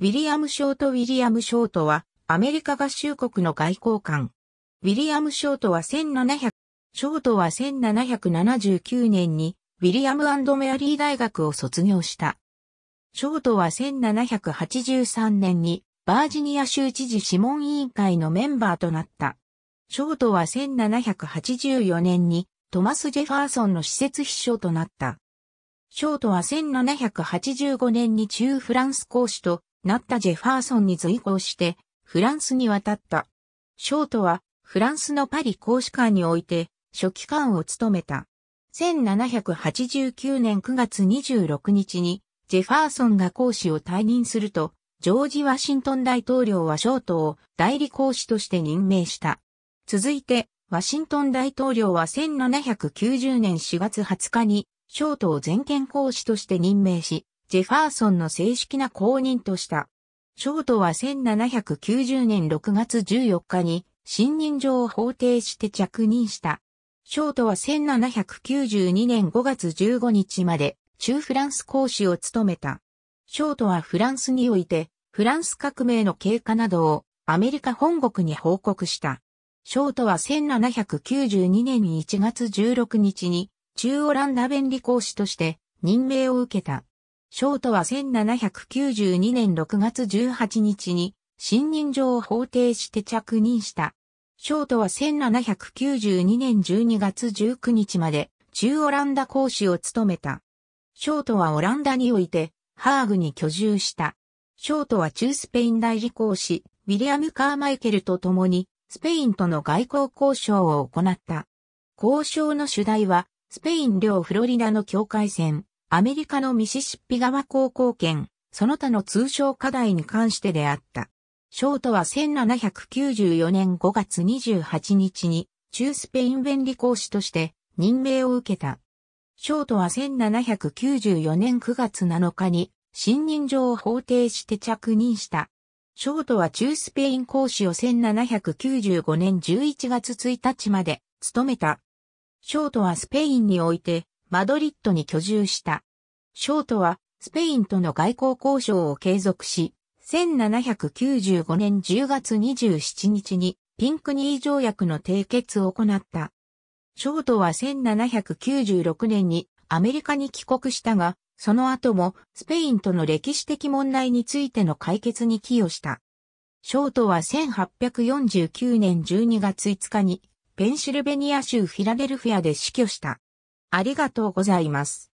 ウィリアム・ショート・ウィリアム・ショートは、アメリカ合衆国の外交官。ウィリアム・ショートは1700、ショートは1779年に、ウィリアムメアリー大学を卒業した。ショートは1783年に、バージニア州知事諮問委員会のメンバーとなった。ショートは1784年に、トマス・ジェファーソンの施設秘書となった。ショートは1785年に中フランス公使となったジェファーソンに随行して、フランスに渡った。ショートは、フランスのパリ公使館において、書記官を務めた。1789年9月26日に、ジェファーソンが公使を退任すると、ジョージ・ワシントン大統領はショートを代理公使として任命した。続いて、ワシントン大統領は1790年4月20日に、ショートを全権公使として任命し、ジェファーソンの正式な公認とした。ショートは1790年6月14日に信任状を法定して着任した。ショートは1792年5月15日まで中フランス講師を務めた。ショートはフランスにおいてフランス革命の経過などをアメリカ本国に報告した。ショートは1792年1月16日に中オランダ弁理講師として任命を受けた。ショートは1792年6月18日に、信任状を法定して着任した。ショートは1792年12月19日まで、中オランダ講師を務めた。ショートはオランダにおいて、ハーグに居住した。ショートは中スペイン代理講師、ウィリアム・カーマイケルと共に、スペインとの外交交渉を行った。交渉の主題は、スペイン領フロリダの境界線、アメリカのミシシッピ川高校圏、その他の通商課題に関してであった。ショートは1794年5月28日に中スペイン弁理講師として任命を受けた。ショートは1794年9月7日に信任状を法定して着任した。ショートは中スペイン講師を1795年11月1日まで務めた。ショートはスペインにおいてマドリッドに居住した。ショートは、スペインとの外交交渉を継続し、1795年10月27日にピンクニー条約の締結を行った。ショートは1796年にアメリカに帰国したが、その後もスペインとの歴史的問題についての解決に寄与した。ショートは1849年12月5日にペンシルベニア州フィラデルフィアで死去した。ありがとうございます。